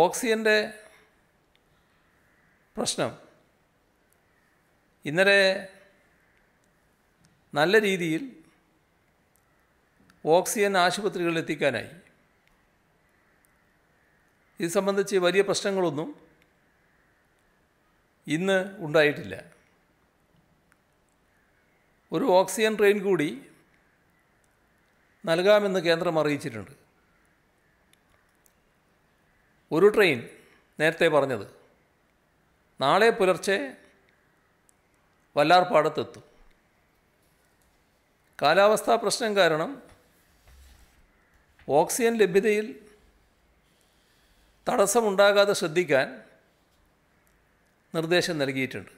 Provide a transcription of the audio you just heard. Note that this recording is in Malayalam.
ഓക്സിജൻ്റെ പ്രശ്നം ഇന്നലെ നല്ല രീതിയിൽ ഓക്സിജൻ ആശുപത്രികളിൽ എത്തിക്കാനായി ഇത് സംബന്ധിച്ച് വലിയ പ്രശ്നങ്ങളൊന്നും ഇന്ന് ഉണ്ടായിട്ടില്ല ഒരു ഓക്സിജൻ ട്രെയിൻ കൂടി നൽകാമെന്ന് കേന്ദ്രം അറിയിച്ചിട്ടുണ്ട് ഒരു ട്രെയിൻ നേരത്തെ പറഞ്ഞത് നാളെ പുലർച്ചെ വല്ലാർപാടത്തെത്തും കാലാവസ്ഥാ പ്രശ്നം കാരണം ഓക്സിജൻ ലഭ്യതയിൽ തടസ്സമുണ്ടാകാതെ ശ്രദ്ധിക്കാൻ നിർദ്ദേശം നൽകിയിട്ടുണ്ട്